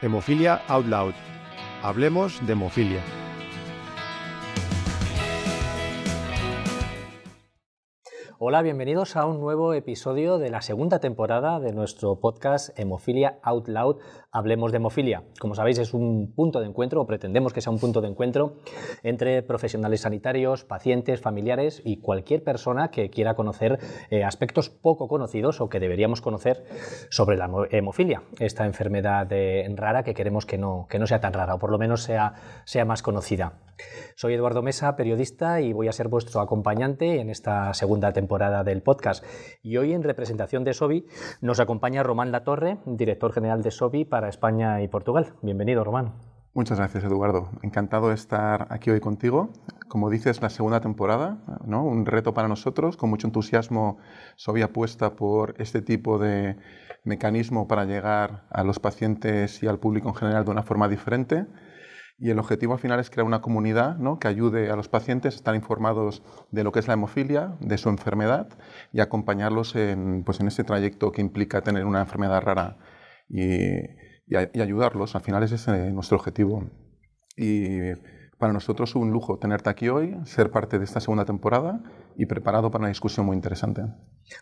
Hemofilia Out Loud. Hablemos de hemofilia. Hola, bienvenidos a un nuevo episodio de la segunda temporada de nuestro podcast Hemofilia Out Loud, Hablemos de Hemofilia. Como sabéis, es un punto de encuentro, o pretendemos que sea un punto de encuentro, entre profesionales sanitarios, pacientes, familiares y cualquier persona que quiera conocer eh, aspectos poco conocidos o que deberíamos conocer sobre la hemofilia, esta enfermedad eh, rara que queremos que no, que no sea tan rara, o por lo menos sea, sea más conocida. Soy Eduardo Mesa, periodista, y voy a ser vuestro acompañante en esta segunda temporada del podcast. Y hoy, en representación de SOBI, nos acompaña Román Latorre, director general de SOBI, para para España y Portugal. Bienvenido, Román. Muchas gracias, Eduardo. Encantado de estar aquí hoy contigo. Como dices, la segunda temporada, ¿no? un reto para nosotros. Con mucho entusiasmo soy apuesta por este tipo de mecanismo para llegar a los pacientes y al público en general de una forma diferente. Y el objetivo al final es crear una comunidad ¿no? que ayude a los pacientes a estar informados de lo que es la hemofilia, de su enfermedad y acompañarlos en, pues, en ese trayecto que implica tener una enfermedad rara. Y, y, ayudarlos. Al final ese es eh, nuestro objetivo. Y para nosotros un lujo tenerte aquí hoy, ser parte de esta segunda temporada y preparado para una discusión muy interesante.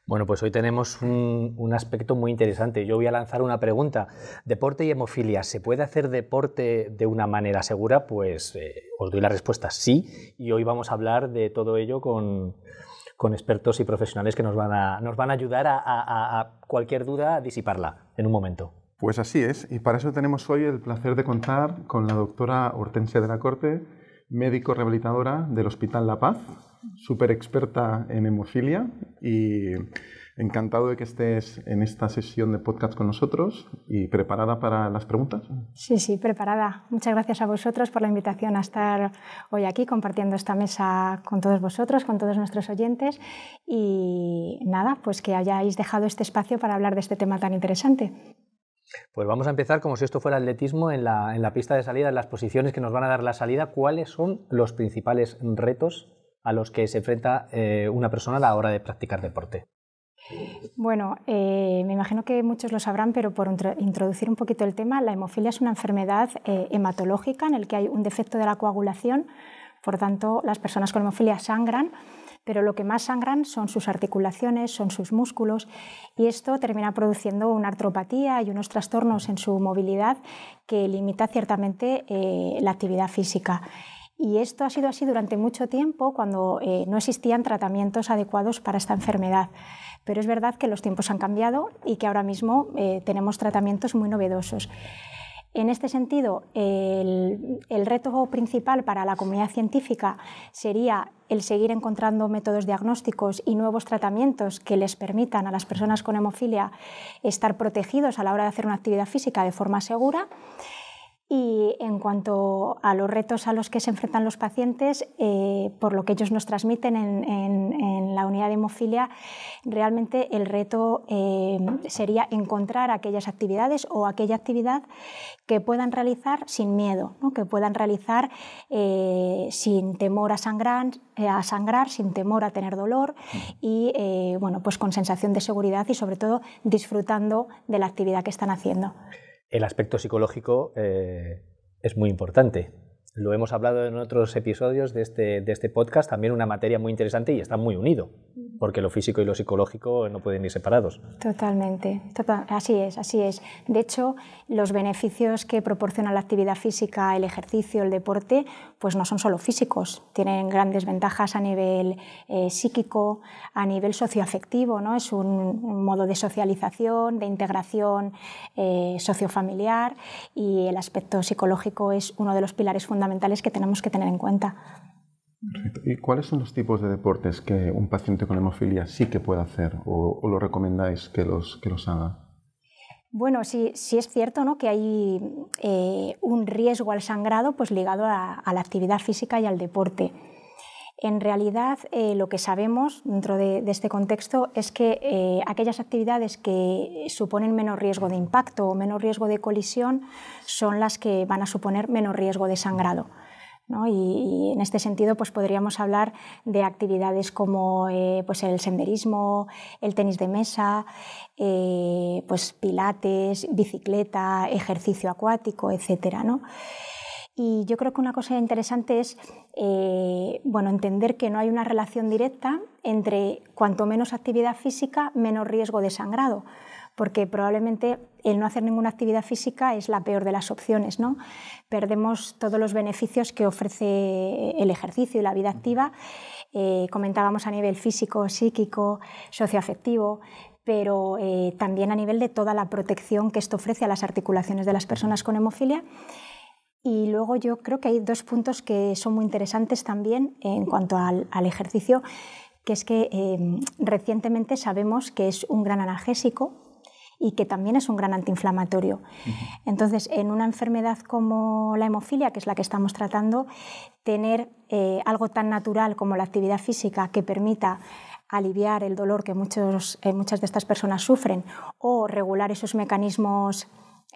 Bueno, pues hoy tenemos un, aspecto muy interesante. Yo voy a lanzar una pregunta. Deporte y hemofilia, ¿se puede hacer deporte de una manera segura? Pues eh, os doy la respuesta sí. Y hoy vamos a hablar de todo ello con, con expertos y profesionales que nos van a, nos van a ayudar a, a cualquier duda a disiparla en un momento. Pues así es, y para eso tenemos hoy el placer de contar con la doctora Hortensia de la Corte, médico rehabilitadora del Hospital La Paz, súper experta en hemofilia y encantado de que estés en esta sesión de podcast con nosotros y preparada para las preguntas. Sí, sí, preparada. Muchas gracias a vosotros por la invitación a estar hoy aquí compartiendo esta mesa con todos vosotros, con todos nuestros oyentes y nada, pues que hayáis dejado este espacio para hablar de este tema tan interesante. Pues vamos a empezar como si esto fuera atletismo en la, pista de salida, en las posiciones que nos van a dar la salida. ¿Cuáles son los principales retos a los que se enfrenta eh, una persona a la hora de practicar deporte? Bueno, eh, me imagino que muchos lo sabrán, pero por introducir un poquito el tema, la hemofilia es una enfermedad eh, hematológica en el que hay un defecto de la coagulación, por tanto las personas con hemofilia sangran pero lo que más sangran son sus articulaciones, son sus músculos y esto termina produciendo una artropatía y unos trastornos en su movilidad que limita ciertamente eh, la actividad física. Y esto ha sido así durante mucho tiempo cuando eh, no existían tratamientos adecuados para esta enfermedad. Pero es verdad que los tiempos han cambiado y que ahora mismo eh, tenemos tratamientos muy novedosos. En este sentido, el, reto principal para la comunidad científica sería el seguir encontrando métodos diagnósticos y nuevos tratamientos que les permitan a las personas con hemofilia estar protegidos a la hora de hacer una actividad física de forma segura y en cuanto a los retos a los que se enfrentan los pacientes, eh, por lo que ellos nos transmiten en, la unidad de hemofilia, realmente el reto eh, sería encontrar aquellas actividades o aquella actividad que puedan realizar sin miedo, que puedan realizar eh, sin temor a sangrar, a sangrar, sin temor a tener dolor y pues con sensación de seguridad y sobre todo disfrutando de la actividad que están haciendo el aspecto psicológico eh, es muy importante lo hemos hablado en otros episodios de este, de este podcast, también una materia muy interesante y está muy unido, porque lo físico y lo psicológico no pueden ir separados. Totalmente, total, así es, así es. De hecho, los beneficios que proporciona la actividad física, el ejercicio, el deporte, pues no son solo físicos, tienen grandes ventajas a nivel eh, psíquico, a nivel socioafectivo, ¿no? es un, modo de socialización, de integración eh, sociofamiliar y el aspecto psicológico es uno de los pilares fundamentales que tenemos que tener en cuenta. ¿Y cuáles son los tipos de deportes que un paciente con hemofilia sí que puede hacer o, lo recomendáis que los, que los haga? Bueno, sí, es cierto que hay eh, un riesgo al sangrado pues, ligado a, la actividad física y al deporte. En realidad, eh, lo que sabemos dentro de, este contexto es que eh, aquellas actividades que suponen menos riesgo de impacto o menos riesgo de colisión son las que van a suponer menos riesgo de sangrado. Y, en este sentido pues podríamos hablar de actividades como eh, pues el senderismo, el tenis de mesa, pues pilates, bicicleta, ejercicio acuático, etcétera. ¿no? Y yo creo que una cosa interesante es eh, bueno, entender que no hay una relación directa entre cuanto menos actividad física, menos riesgo de sangrado, porque probablemente el no hacer ninguna actividad física es la peor de las opciones. ¿no? Perdemos todos los beneficios que ofrece el ejercicio y la vida activa. Eh, comentábamos a nivel físico, psíquico, socioafectivo, pero eh, también a nivel de toda la protección que esto ofrece a las articulaciones de las personas con hemofilia. Y luego yo creo que hay dos puntos que son muy interesantes también en cuanto al, ejercicio, que es que em, recientemente sabemos que es un gran analgésico y que también es un gran antiinflamatorio. Entonces, en una enfermedad como la hemofilia, que es la que estamos tratando, tener eh, algo tan natural como la actividad física que permita aliviar el dolor que muchos, eh, muchas de estas personas sufren o regular esos mecanismos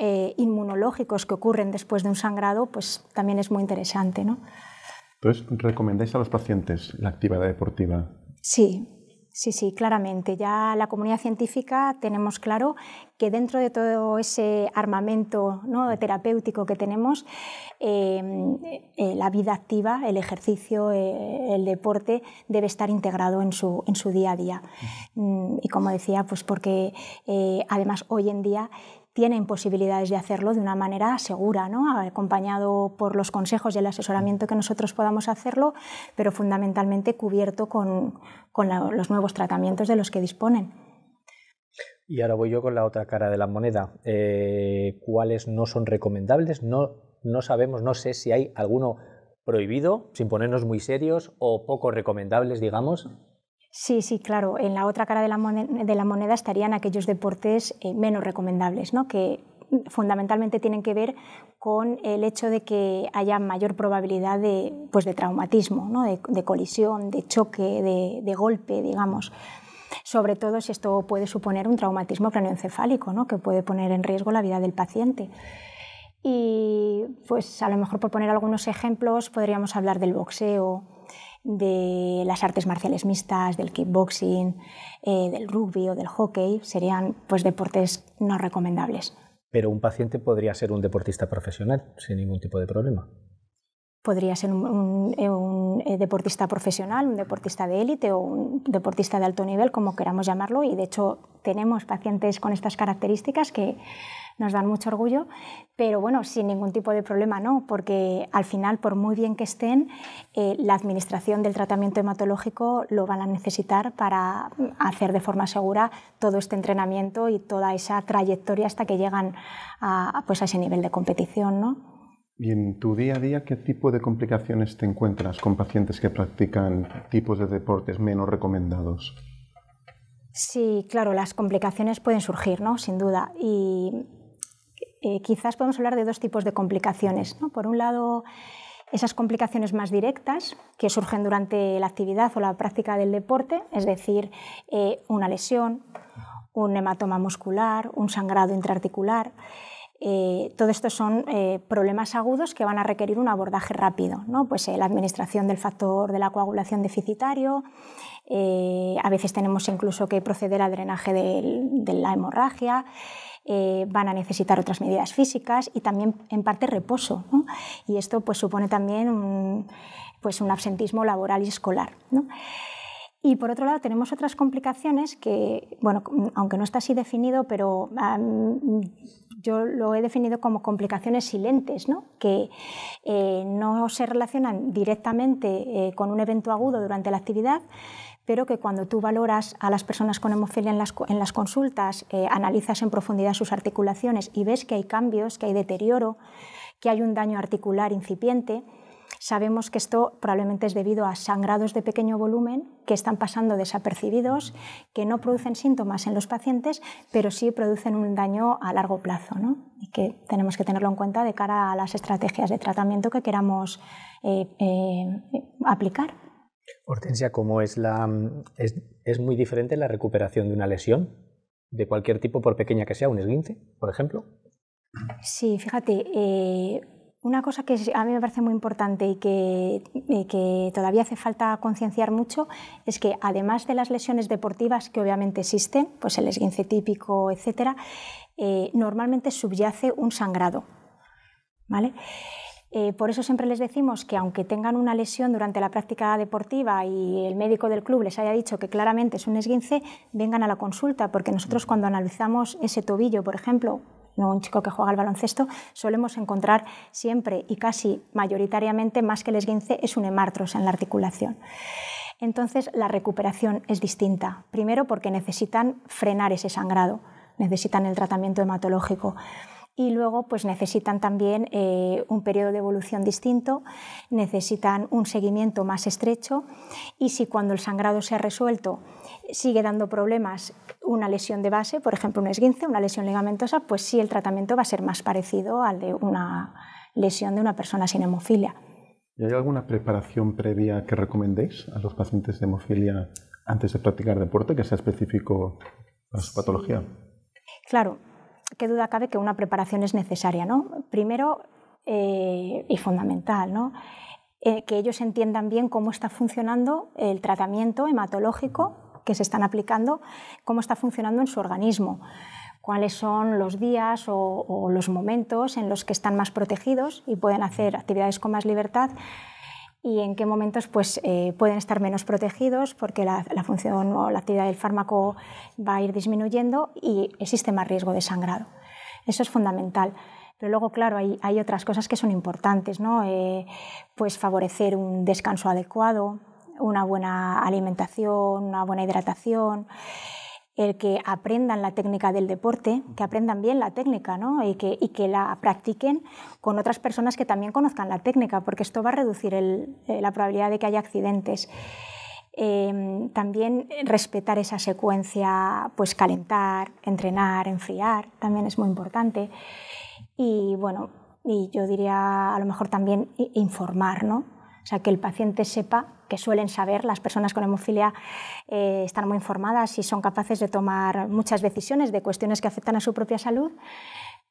eh, inmunológicos que ocurren después de un sangrado, pues también es muy interesante. ¿no? Entonces, ¿recomendáis a los pacientes la actividad deportiva? Sí, sí, sí, claramente. Ya la comunidad científica tenemos claro que dentro de todo ese armamento ¿no? terapéutico que tenemos, eh, eh, la vida activa, el ejercicio, el deporte debe estar integrado en su, en su día a día. Mm, y como decía, pues porque además hoy en día tienen posibilidades de hacerlo de una manera segura, acompañado por los consejos y el asesoramiento que nosotros podamos hacerlo, pero fundamentalmente cubierto con, los nuevos tratamientos de los que disponen. Y ahora voy yo con la otra cara de la moneda. Eh, ¿Cuáles no son recomendables? No, no sabemos, no sé si hay alguno prohibido, sin ponernos muy serios, o poco recomendables, digamos. Sí, sí, claro. En la otra cara de la moneda, estarían aquellos deportes eh, menos recomendables, ¿no? que fundamentalmente tienen que ver con el hecho de que haya mayor probabilidad de, pues, traumatismo, ¿no? de, colisión, de choque, de, golpe, digamos sobre todo si esto puede suponer un traumatismo craneoencefálico, ¿no? que puede poner en riesgo la vida del paciente. Y pues a lo mejor por poner algunos ejemplos podríamos hablar del boxeo, de las artes marciales mixtas, del kickboxing, eh, del rugby o del hockey, serían pues deportes no recomendables. Pero un paciente podría ser un deportista profesional sin ningún tipo de problema. Podría ser un eh, eh, deportista profesional, un deportista de élite o un deportista de alto nivel, como queramos llamarlo, y de hecho tenemos pacientes con estas características que nos dan mucho orgullo, pero bueno, sin ningún tipo de problema, ¿no? Porque al final, por muy bien que estén, eh, la administración del tratamiento hematológico lo van a necesitar para hacer de forma segura todo este entrenamiento y toda esa trayectoria hasta que llegan a, pues, a ese nivel de competición, ¿no? ¿Y en tu día a día qué tipo de complicaciones te encuentras con pacientes que practican tipos de deportes menos recomendados? Sí, claro, las complicaciones pueden surgir, ¿no? Sin duda. Y eh, quizás podemos hablar de dos tipos de complicaciones. Por un lado, esas complicaciones más directas que surgen durante la actividad o la práctica del deporte, es decir, eh, una lesión, un hematoma muscular, un sangrado intraarticular. Eh, todo esto son problemas agudos que van a requerir un abordaje rápido, pues, la administración del factor de la coagulación deficitario, a veces tenemos incluso que proceder al drenaje de la hemorragia, eh, van a necesitar otras medidas físicas y también en parte reposo. Y esto pues, supone también un, pues, un absentismo laboral y escolar. Y por otro lado tenemos otras complicaciones que, bueno, aunque no está así definido, pero yo lo he definido como complicaciones silentes, que eh, no se relacionan directamente eh, con un evento agudo durante la actividad, pero que cuando tú valoras a las personas con hemofilia en las, consultas, eh, analizas en profundidad sus articulaciones y ves que hay cambios, que hay deterioro, que hay un daño articular incipiente, sabemos que esto probablemente es debido a sangrados de pequeño volumen que están pasando desapercibidos, que no producen síntomas en los pacientes, pero sí producen un daño a largo plazo, y que tenemos que tenerlo en cuenta de cara a las estrategias de tratamiento que queramos eh, eh, aplicar. Hortensia, ¿cómo es la. Mm, es, muy diferente la recuperación de una lesión de cualquier tipo, por pequeña que sea, un esguince, por ejemplo? Sí, fíjate. Eh, una cosa que a mí me parece muy importante y que, todavía hace falta concienciar mucho es que además de las lesiones deportivas que obviamente existen, pues el esguince típico, etc., eh, normalmente subyace un sangrado. ¿Vale? Eh, por eso siempre les decimos que aunque tengan una lesión durante la práctica deportiva y el médico del club les haya dicho que claramente es un esguince, vengan a la consulta, porque nosotros cuando analizamos ese tobillo, por ejemplo, un chico que juega al baloncesto, solemos encontrar siempre y casi mayoritariamente, más que el esguince, es un hemartros en la articulación. Entonces, la recuperación es distinta. Primero, porque necesitan frenar ese sangrado, necesitan el tratamiento hematológico y luego pues necesitan también eh, un periodo de evolución distinto, necesitan un seguimiento más estrecho y si cuando el sangrado se ha resuelto sigue dando problemas una lesión de base, por ejemplo un esguince, una lesión ligamentosa, pues sí el tratamiento va a ser más parecido al de una lesión de una persona sin hemofilia. ¿Y hay alguna preparación previa que recomendéis a los pacientes de hemofilia antes de practicar deporte que sea específico para su patología? Claro, qué duda cabe que una preparación es necesaria, ¿no? Primero eh, y fundamental, ¿no? Eh, que ellos entiendan bien cómo está funcionando el tratamiento hematológico que se están aplicando, cómo está funcionando en su organismo, cuáles son los días o los momentos en los que están más protegidos y pueden hacer actividades con más libertad y en qué momentos pues, eh, pueden estar menos protegidos porque la, función o la actividad del fármaco va a ir disminuyendo y existe más riesgo de sangrado. Eso es fundamental. Pero luego, claro, hay, otras cosas que son importantes, ¿no? Eh, pues favorecer un descanso adecuado, una buena alimentación, una buena hidratación, el que aprendan la técnica del deporte, que aprendan bien la técnica y, que, que la practiquen con otras personas que también conozcan la técnica, porque esto va a reducir eh, la probabilidad de que haya accidentes. Em, también respetar esa secuencia, pues calentar, entrenar, enfriar, también es muy importante. Y bueno, y yo diría a lo mejor también informar, o sea, que el paciente sepa, que suelen saber, las personas con hemofilia eh, están muy informadas y son capaces de tomar muchas decisiones de cuestiones que afectan a su propia salud,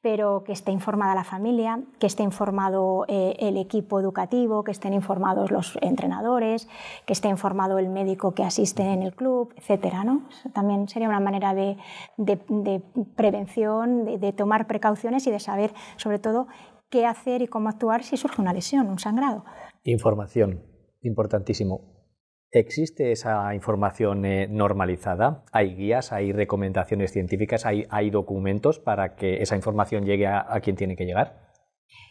pero que esté informada la familia, que esté informado eh, el equipo educativo, que estén informados los entrenadores, que esté informado el médico que asiste en el club, etc. También sería una manera de, prevención, de tomar precauciones y de saber, sobre todo, qué hacer y cómo actuar si surge una lesión, un sangrado. Información, importantísimo. ¿Existe esa información eh, normalizada? ¿Hay guías, hay recomendaciones científicas, hay, documentos para que esa información llegue a, quien tiene que llegar?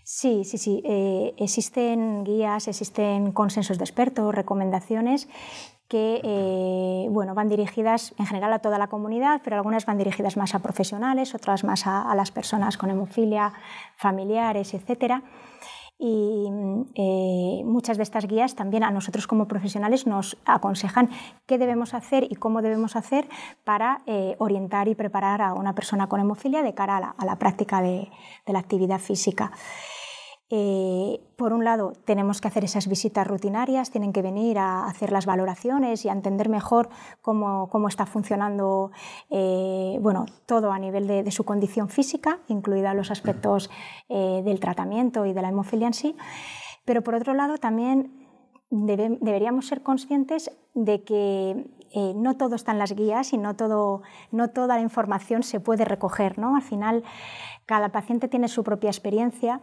Sí, sí, sí. Eh, existen guías, existen consensos de expertos, recomendaciones que eh, bueno, van dirigidas en general a toda la comunidad, pero algunas van dirigidas más a profesionales, otras más a, a las personas con hemofilia, familiares, etcétera y mm, eh, muchas de estas guías también a nosotros como profesionales nos aconsejan qué debemos hacer y cómo debemos hacer para eh, orientar y preparar a una persona con hemofilia de cara a la, práctica de la actividad física. Eh, por un lado, tenemos que hacer esas visitas rutinarias, tienen que venir a hacer las valoraciones y a entender mejor cómo, está funcionando eh, bueno, todo a nivel de, su condición física, incluida los aspectos eh, del tratamiento y de la hemofilia en sí. Pero por otro lado, también deberíamos ser conscientes de que no todo está en las guías y no, todo, no toda la información se puede recoger. Al final, cada paciente tiene su propia experiencia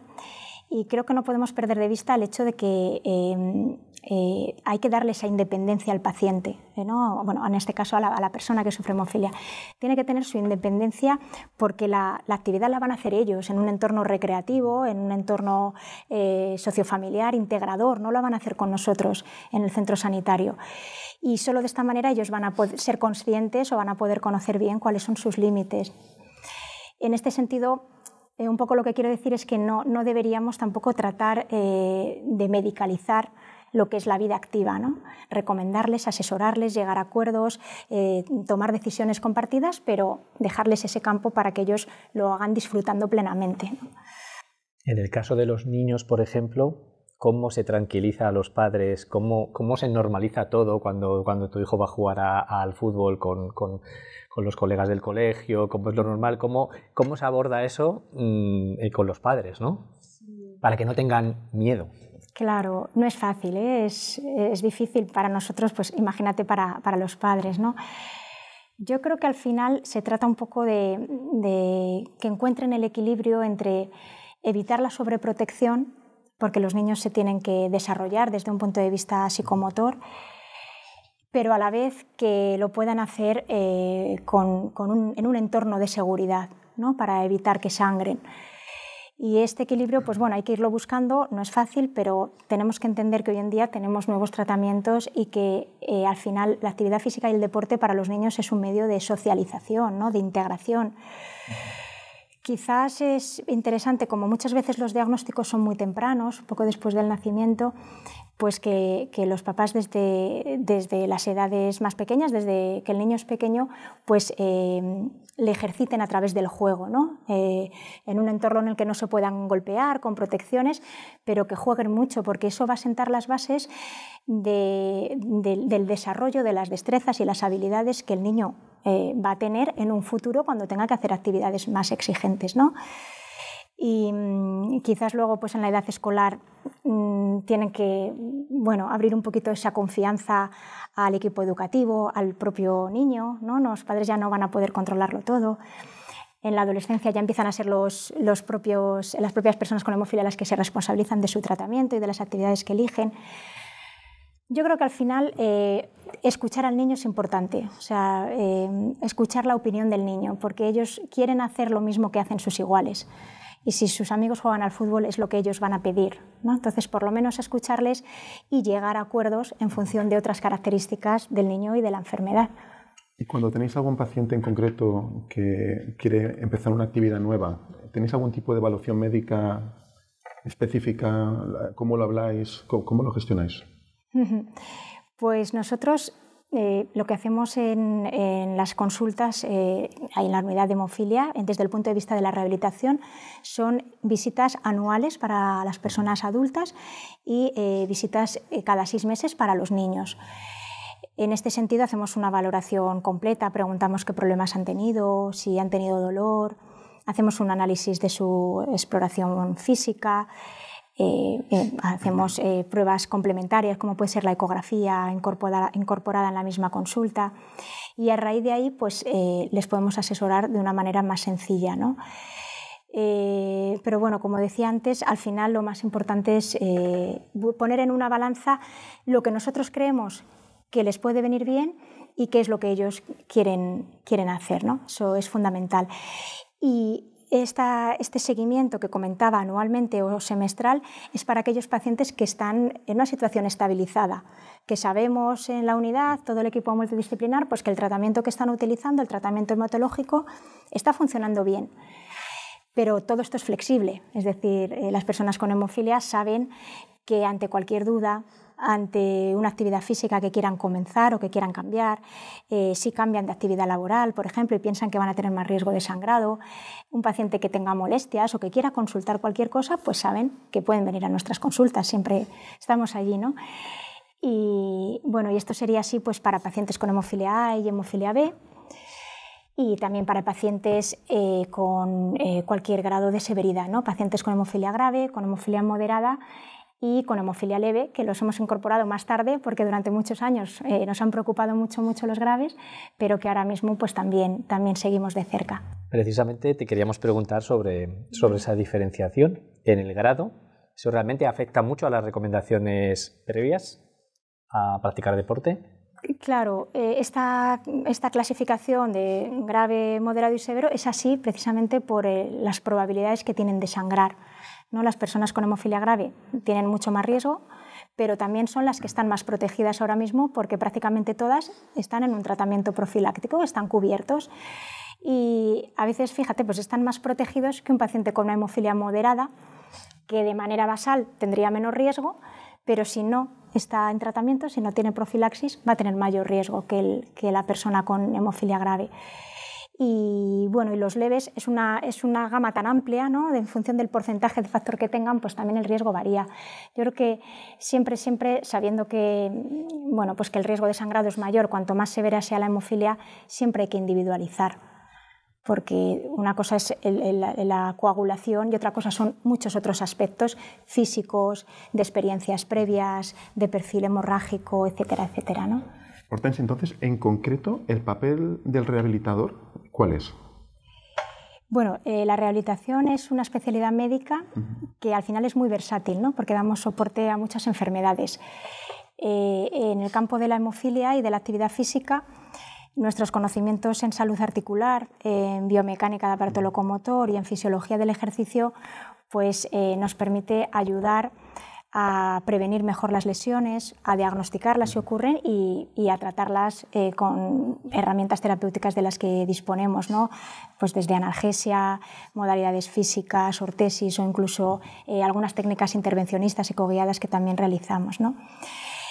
y creo que no podemos perder de vista el hecho de que em, eh, hay que darle esa independencia al paciente, eh, ¿no? bueno, en este caso a la, persona que sufre hemofilia. Tiene que tener su independencia porque la, la, actividad la van a hacer ellos en un entorno recreativo, en un entorno eh, sociofamiliar, integrador, no la van a hacer con nosotros en el centro sanitario. Y solo de esta manera ellos van a poder ser conscientes o van a poder conocer bien cuáles son sus límites. En este sentido, eh, un poco lo que quiero decir es que no, deberíamos tampoco tratar eh, de medicalizar lo que es la vida activa, ¿no? recomendarles, asesorarles, llegar a acuerdos, eh, tomar decisiones compartidas, pero dejarles ese campo para que ellos lo hagan disfrutando plenamente. En el caso de los niños, por ejemplo, cómo se tranquiliza a los padres, cómo, se normaliza todo cuando, cuando tu hijo va a jugar al fútbol con, los colegas del colegio, cómo es lo normal, cómo, cómo se aborda eso mm, eh, con los padres, ¿no? Para que no tengan miedo. Claro, no es fácil, ¿eh? es, difícil para nosotros, pues imagínate para, los padres, Yo creo que al final se trata un poco de, de que encuentren el equilibrio entre evitar la sobreprotección porque los niños se tienen que desarrollar desde un punto de vista psicomotor, pero a la vez que lo puedan hacer eh, con, en un entorno de seguridad, ¿no? para evitar que sangren. Y este equilibrio, pues bueno, hay que irlo buscando, no es fácil, pero tenemos que entender que hoy en día tenemos nuevos tratamientos y que eh, al final la actividad física y el deporte para los niños es un medio de socialización, ¿no? de integración. Quizás es interesante, como muchas veces los diagnósticos son muy tempranos, poco después del nacimiento, pues que, los papás desde, desde las edades más pequeñas, desde que el niño es pequeño, pues eh, le ejerciten a través del juego, ¿no? Eh, en un entorno en el que no se puedan golpear, con protecciones, pero que jueguen mucho, porque eso va a sentar las bases del desarrollo de las destrezas y las habilidades que el niño eh, va a tener en un futuro cuando tenga que hacer actividades más exigentes. ¿no? Mm, y quizás luego pues en la edad escolar mm, tienen que bueno, abrir un poquito esa confianza al equipo educativo, al propio niño, ¿no? Los padres ya no van a poder controlarlo todo. En la adolescencia ya empiezan a ser los, los propios, las propias personas con hemofilia las que se responsabilizan de su tratamiento y de las actividades que eligen. Yo creo que al final eh, escuchar al niño es importante, o sea, eh, escuchar la opinión del niño, porque ellos quieren hacer lo mismo que hacen sus iguales y si sus amigos juegan al fútbol es lo que ellos van a pedir. ¿no? Entonces, por lo menos escucharles y llegar a acuerdos en función de otras características del niño y de la enfermedad. Y cuando tenéis algún paciente en concreto que quiere empezar una actividad nueva, ¿tenéis algún tipo de evaluación médica específica? ¿Cómo lo habláis? ¿Cómo lo gestionáis? Pues nosotros eh, lo que hacemos en, las consultas eh, en la unidad de hemofilia, desde el punto de vista de la rehabilitación, son visitas anuales para las personas adultas y eh, visitas cada seis meses para los niños. En este sentido, hacemos una valoración completa, preguntamos qué problemas han tenido, si han tenido dolor, hacemos un análisis de su exploración física. Eh, eh, hacemos eh, pruebas complementarias, como puede ser la ecografía incorporada, incorporada, en la misma consulta, y a raíz de ahí pues, les podemos asesorar de una manera más sencilla. ¿no? pero bueno, como decía antes, al final lo más importante es poner en una balanza lo que nosotros creemos que les puede venir bien y qué es lo que ellos quieren, quieren hacer. ¿no? Eso es fundamental. Y este seguimiento que comentaba anualmente o semestral es para aquellos pacientes que están en una situación estabilizada, que sabemos en la unidad, todo el equipo multidisciplinar, pues que el tratamiento que están utilizando, el tratamiento hematológico, está funcionando bien. Pero todo esto es flexible, es decir, eh, las personas con hemofilia saben que ante cualquier duda, ante una actividad física que quieran comenzar o que quieran cambiar, eh, si cambian de actividad laboral, por ejemplo, y piensan que van a tener más riesgo de sangrado, un paciente que tenga molestias o que quiera consultar cualquier cosa, pues saben que pueden venir a nuestras consultas, siempre estamos allí, Y bueno, y esto sería así pues para pacientes con hemofilia A y hemofilia B y también para pacientes eh, con eh, cualquier grado de severidad, ¿no? pacientes con hemofilia grave, con hemofilia moderada y con hemofilia leve, que los hemos incorporado más tarde porque durante muchos años eh, nos han preocupado mucho, mucho los graves, pero que ahora mismo pues también, también seguimos de cerca. Precisamente te queríamos preguntar sobre, sobre esa diferenciación en el grado, si realmente afecta mucho a las recomendaciones previas a practicar deporte. Claro, eh, esta, esta, clasificación de grave, moderado y severo es así precisamente por eh, las probabilidades que tienen de sangrar. ¿no? Las personas con hemofilia grave tienen mucho más riesgo, pero también son las que están más protegidas ahora mismo porque prácticamente todas están en un tratamiento profiláctico, están cubiertos. Y a veces, fíjate, pues están más protegidos que un paciente con una hemofilia moderada, que de manera basal tendría menos riesgo, pero si no está en tratamiento, si no tiene profilaxis, va a tener mayor riesgo que la persona con hemofilia grave. Y bueno, y los leves es una, es una gama tan amplia, ¿no? en función del porcentaje de factor que tengan, pues también el riesgo varía. Yo creo que siempre, siempre sabiendo que, bueno, pues que el riesgo de sangrado es mayor, cuanto más severa sea la hemofilia, siempre hay que individualizar. Porque una cosa es la coagulación y otra cosa son muchos otros aspectos físicos, de experiencias previas, de perfil hemorrágico, etcétera, etcétera. ¿no? Hortense, entonces, en concreto, el papel del rehabilitador ¿Cuál es? Bueno, eh, la rehabilitación es una especialidad médica que al final es muy versátil, ¿no? porque damos soporte a muchas enfermedades. Eh, en el campo de la hemofilia y de la actividad física, nuestros conocimientos en salud articular, en biomecánica de aparato locomotor y en fisiología del ejercicio, pues eh, nos permite ayudar a prevenir mejor las lesiones, a diagnosticarlas si ocurren y, a tratarlas eh, con herramientas terapéuticas de las que disponemos, ¿no? pues desde analgesia, modalidades físicas, ortesis o incluso eh, algunas técnicas intervencionistas y coguiadas que también realizamos. ¿no?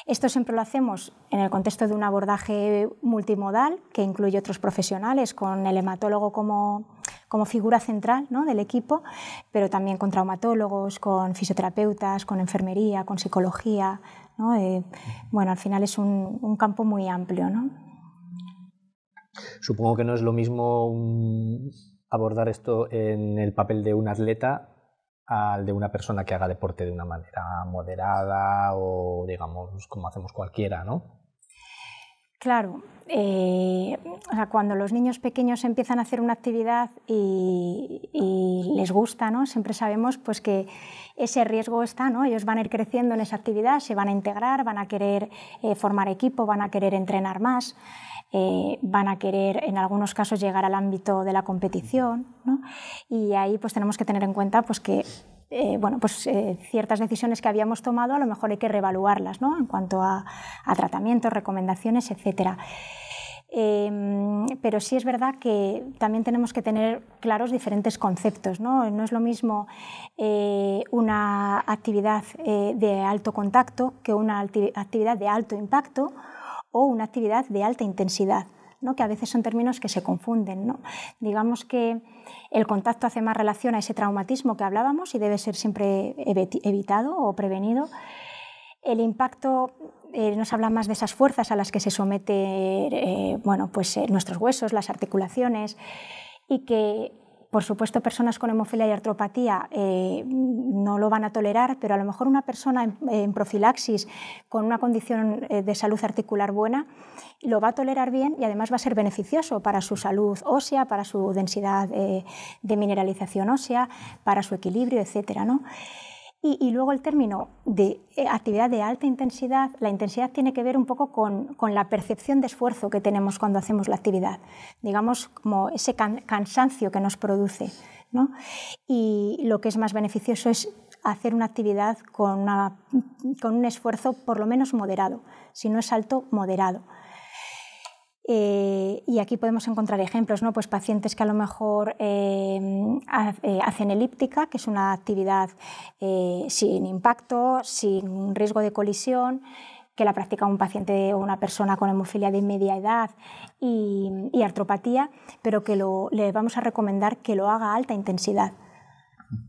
Esto siempre lo hacemos en el contexto de un abordaje multimodal que incluye otros profesionales, con el hematólogo como, figura central del equipo, pero también con traumatólogos, con fisioterapeutas, con enfermería, con psicología. Eh, bueno, al final es un, campo muy amplio. ¿no? Supongo que no es lo mismo abordar esto en el papel de un atleta al de una persona que haga deporte de una manera moderada o, digamos, como hacemos cualquiera, ¿no? Claro, eh, sea, cuando los niños pequeños empiezan a hacer una actividad y, les gusta, ¿no? siempre sabemos pues, que ese riesgo está, ¿no? ellos van a ir creciendo en esa actividad, se van a integrar, van a querer eh, formar equipo, van a querer entrenar más. Eh, van a querer en algunos casos llegar al ámbito de la competición. Y ahí pues tenemos que tener en cuenta pues, que eh, pues, eh, ciertas decisiones que habíamos tomado a lo mejor hay que reevaluarlas en cuanto a, tratamientos, recomendaciones, etc. Em, pero sí es verdad que también tenemos que tener claros diferentes conceptos. No, es lo mismo una actividad de alto contacto que una actividad de alto impacto o una actividad de alta intensidad. ¿no? que a veces son términos que se confunden. ¿no? Digamos que el contacto hace más relación a ese traumatismo que hablábamos y debe ser siempre evitado o prevenido. El impacto eh, nos habla más de esas fuerzas a las que se someten eh, bueno, pues, eh, nuestros huesos, las articulaciones, y que por supuesto, personas con hemofilia y artropatía eh, no lo van a tolerar, pero a lo mejor una persona en, profilaxis con una condición eh, de salud articular buena lo va a tolerar bien y además va a ser beneficioso para su salud ósea, para su densidad eh, de mineralización ósea, para su equilibrio, etcétera, ¿no? Y, luego el término de eh, actividad de alta intensidad, la intensidad tiene que ver un poco con, la percepción de esfuerzo que tenemos cuando hacemos la actividad, digamos como ese cansancio que nos produce. Y lo que es más beneficioso es hacer una actividad con, con un esfuerzo por lo menos moderado, si no es alto, moderado. Eh, y aquí podemos encontrar ejemplos, ¿no? Pues pacientes que a lo mejor eh, eh, elíptica, que es una actividad eh, sin impacto, sin riesgo de colisión, que la practica un paciente o una persona con hemofilia de media edad y, artropatía, pero que le vamos a recomendar que lo haga a alta intensidad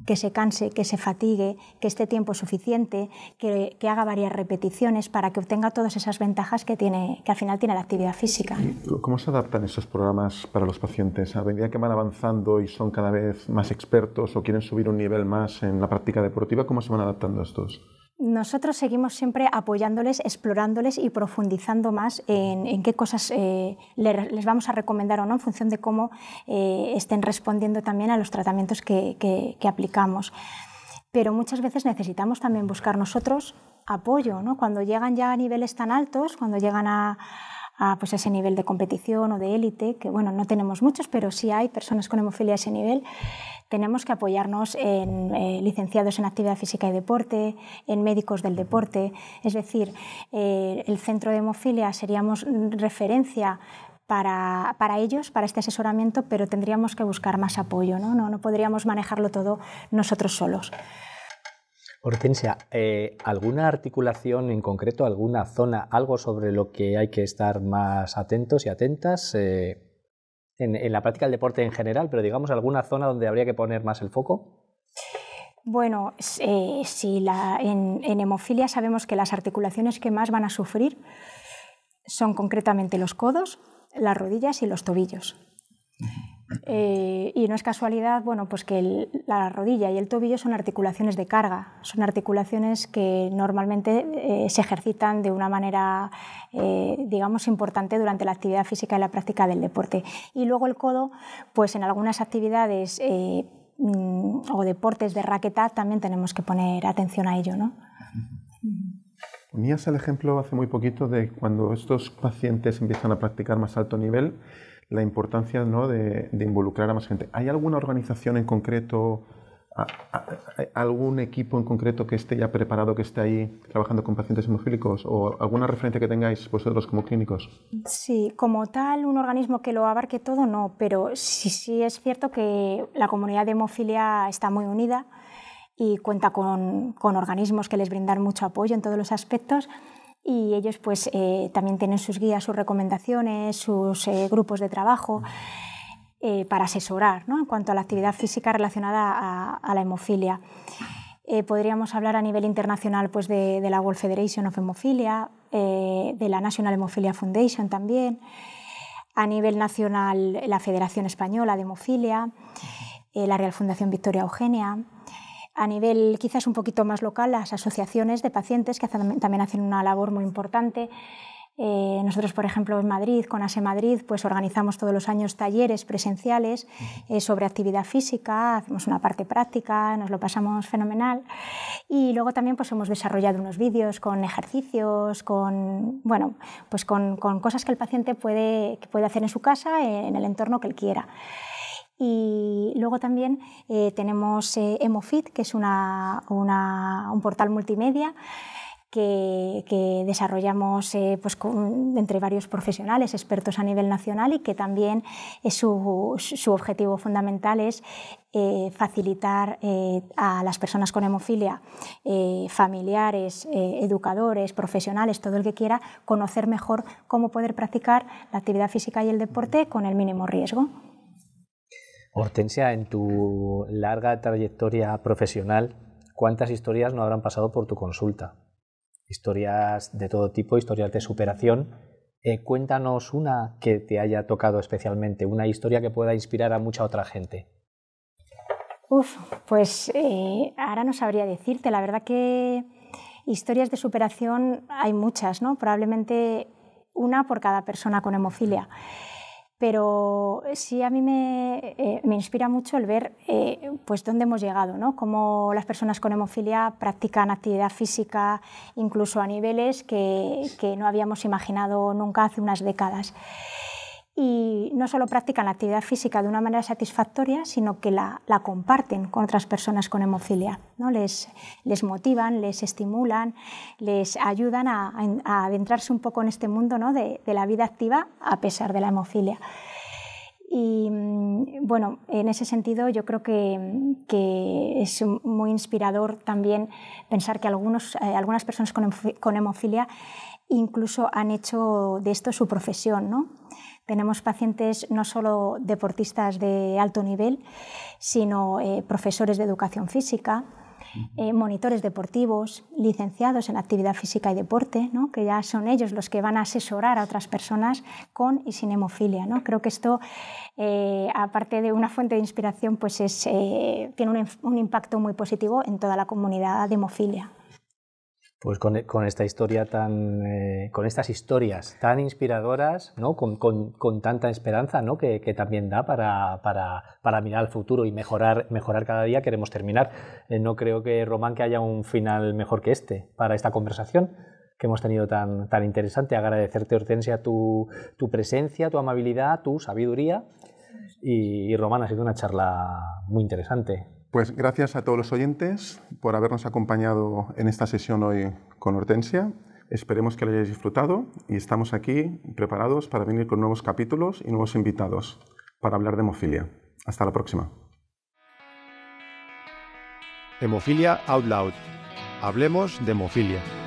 que se canse, que se fatigue, que esté tiempo suficiente, que, haga varias repeticiones para que obtenga todas esas ventajas que, al final tiene la actividad física. ¿Cómo se adaptan esos programas para los pacientes? A medida que van avanzando y son cada vez más expertos o quieren subir un nivel más en la práctica deportiva, ¿cómo se van adaptando estos? Nosotros seguimos siempre apoyándoles, explorándoles y profundizando más en, qué cosas eh, les vamos a recomendar o no, en función de cómo eh, estén respondiendo también a los tratamientos que, que aplicamos pero muchas veces necesitamos también buscar nosotros apoyo, ¿no? Cuando llegan ya a niveles tan altos, cuando llegan a, a pues, ese nivel de competición o de élite, que bueno, no tenemos muchos, pero sí hay personas con hemofilia a ese nivel, tenemos que apoyarnos en eh, licenciados en actividad física y deporte, en médicos del deporte, es decir, eh, el centro de hemofilia seríamos referencia para, ellos, para este asesoramiento, pero tendríamos que buscar más apoyo, no, no podríamos manejarlo todo nosotros solos. Hortensia, eh, ¿alguna articulación en concreto, alguna zona, algo sobre lo que hay que estar más atentos y atentas? Eh, en, la práctica del deporte en general, pero digamos alguna zona donde habría que poner más el foco? Bueno, eh, si la, en, en, hemofilia sabemos que las articulaciones que más van a sufrir son concretamente los codos, las rodillas y los tobillos. Eh, y no es casualidad, bueno, pues que la rodilla y el tobillo son articulaciones de carga, son articulaciones que normalmente eh, se ejercitan de una manera, eh, digamos, importante durante la actividad física y la práctica del deporte. Y luego el codo, pues en algunas actividades mm, o deportes de raqueta también tenemos que poner atención a ello, ¿no? Ponías el ejemplo hace muy poquito de cuando estos pacientes empiezan a practicar más alto nivel la importancia de, involucrar a más gente. ¿Hay alguna organización en concreto, algún equipo en concreto que esté ya preparado, que esté ahí trabajando con pacientes hemofílicos o alguna referencia que tengáis vosotros como clínicos? Sí, como tal, un organismo que lo abarque todo, no, pero sí, sí es cierto que la comunidad de hemofilia está muy unida y cuenta con, con organismos que les brindan mucho apoyo en todos los aspectos y ellos pues eh, también tienen sus guías, sus recomendaciones, sus eh, grupos de trabajo eh, para asesorar en cuanto a la actividad física relacionada a, la hemofilia. podríamos hablar a nivel internacional pues, de, la World Federation of Hemophilia, de la National Hemophilia Foundation también, a nivel nacional la Federación Española de Hemofilia, la Real Fundación Victoria Eugenia a nivel quizás un poquito más local, las asociaciones de pacientes que también hacen una labor muy importante. Eh, nosotros, por ejemplo, en Madrid, con ASE Madrid, pues organizamos todos los años talleres presenciales eh, sobre actividad física, hacemos una parte práctica, nos lo pasamos fenomenal. Y luego también pues, hemos desarrollado unos vídeos con ejercicios, con, bueno, pues con, cosas que el paciente puede, puede hacer en su casa, en el entorno que él quiera. Y luego también eh, tenemos eh, Emofit que es un portal multimedia que, desarrollamos eh, pues entre varios profesionales, expertos a nivel nacional y que también su, objetivo fundamental es facilitar a las personas con hemofilia, familiares, educadores, profesionales, todo el que quiera, conocer mejor cómo poder practicar la actividad física y el deporte con el mínimo riesgo. Hortensia, en tu larga trayectoria profesional, ¿cuántas historias no habrán pasado por tu consulta? Historias de todo tipo, historias de superación. Eh, cuéntanos una que te haya tocado especialmente, una historia que pueda inspirar a mucha otra gente. Uf, pues eh, ahora no sabría decirte, la verdad que historias de superación hay muchas, ¿no? Probablemente una por cada persona con hemofilia pero eh, sí a mí eh, me, inspira mucho el ver eh, pues, dónde hemos llegado, ¿no? cómo las personas con hemofilia practican actividad física incluso a niveles que no habíamos imaginado nunca hace unas décadas y no solo practican la actividad física de una manera satisfactoria, sino que la, comparten con otras personas con hemofilia. ¿no? Les, les motivan, les estimulan, les ayudan a, adentrarse un poco en este mundo de, la vida activa a pesar de la hemofilia. Y mm, bueno, en ese sentido yo creo que, que es muy inspirador también pensar que algunos, eh, algunas personas con, hemofilia incluso han hecho de esto su profesión, ¿no? Tenemos pacientes no solo deportistas de alto nivel, sino eh, profesores de educación física, eh, monitores deportivos, licenciados en actividad física y deporte, que ya son ellos los que van a asesorar a otras personas con y sin hemofilia. Creo que esto, eh, aparte de una fuente de inspiración, pues tiene un, impacto muy positivo en toda la comunidad de hemofilia pues con, esta historia eh, con estas historias tan inspiradoras, con, tanta esperanza que, también da para, mirar al futuro y mejorar, mejorar cada día, queremos terminar. Eh, no creo que, Román, que haya un final mejor que este para esta conversación que hemos tenido tan, interesante. Agradecerte, Hortensia, tu, presencia, tu amabilidad, tu sabiduría. y Román, ha sido una charla muy interesante. Pues gracias a todos los oyentes por habernos acompañado en esta sesión hoy con Hortensia. Esperemos que lo hayáis disfrutado y estamos aquí preparados para venir con nuevos capítulos y nuevos invitados para hablar de hemofilia. Hasta la próxima. Hemofilia Out Loud. Hablemos de hemofilia.